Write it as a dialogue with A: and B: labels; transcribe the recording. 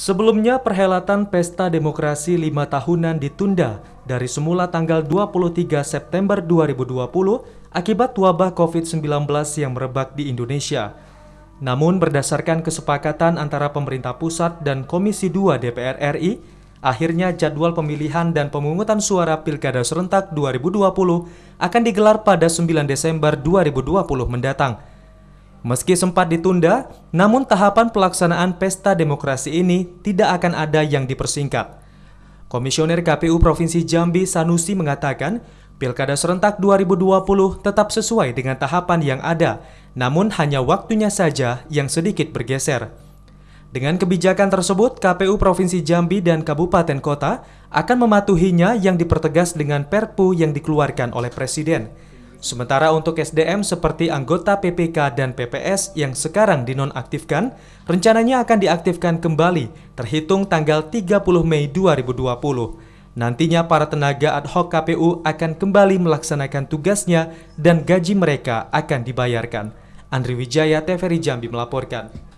A: Sebelumnya, perhelatan Pesta Demokrasi 5 tahunan ditunda dari semula tanggal 23 September 2020 akibat wabah COVID-19 yang merebak di Indonesia. Namun, berdasarkan kesepakatan antara pemerintah pusat dan Komisi 2 DPR RI, akhirnya jadwal pemilihan dan pemungutan suara Pilkada Serentak 2020 akan digelar pada 9 Desember 2020 mendatang. Meski sempat ditunda, namun tahapan pelaksanaan pesta demokrasi ini tidak akan ada yang dipersingkat. Komisioner KPU Provinsi Jambi Sanusi mengatakan, Pilkada serentak 2020 tetap sesuai dengan tahapan yang ada, namun hanya waktunya saja yang sedikit bergeser. Dengan kebijakan tersebut, KPU Provinsi Jambi dan Kabupaten Kota akan mematuhinya yang dipertegas dengan Perpu yang dikeluarkan oleh Presiden. Sementara untuk SDM seperti anggota PPK dan PPS yang sekarang dinonaktifkan, rencananya akan diaktifkan kembali terhitung tanggal 30 Mei 2020. Nantinya para tenaga ad hoc KPU akan kembali melaksanakan tugasnya dan gaji mereka akan dibayarkan. Andri Wijaya, TVRI Jambi melaporkan.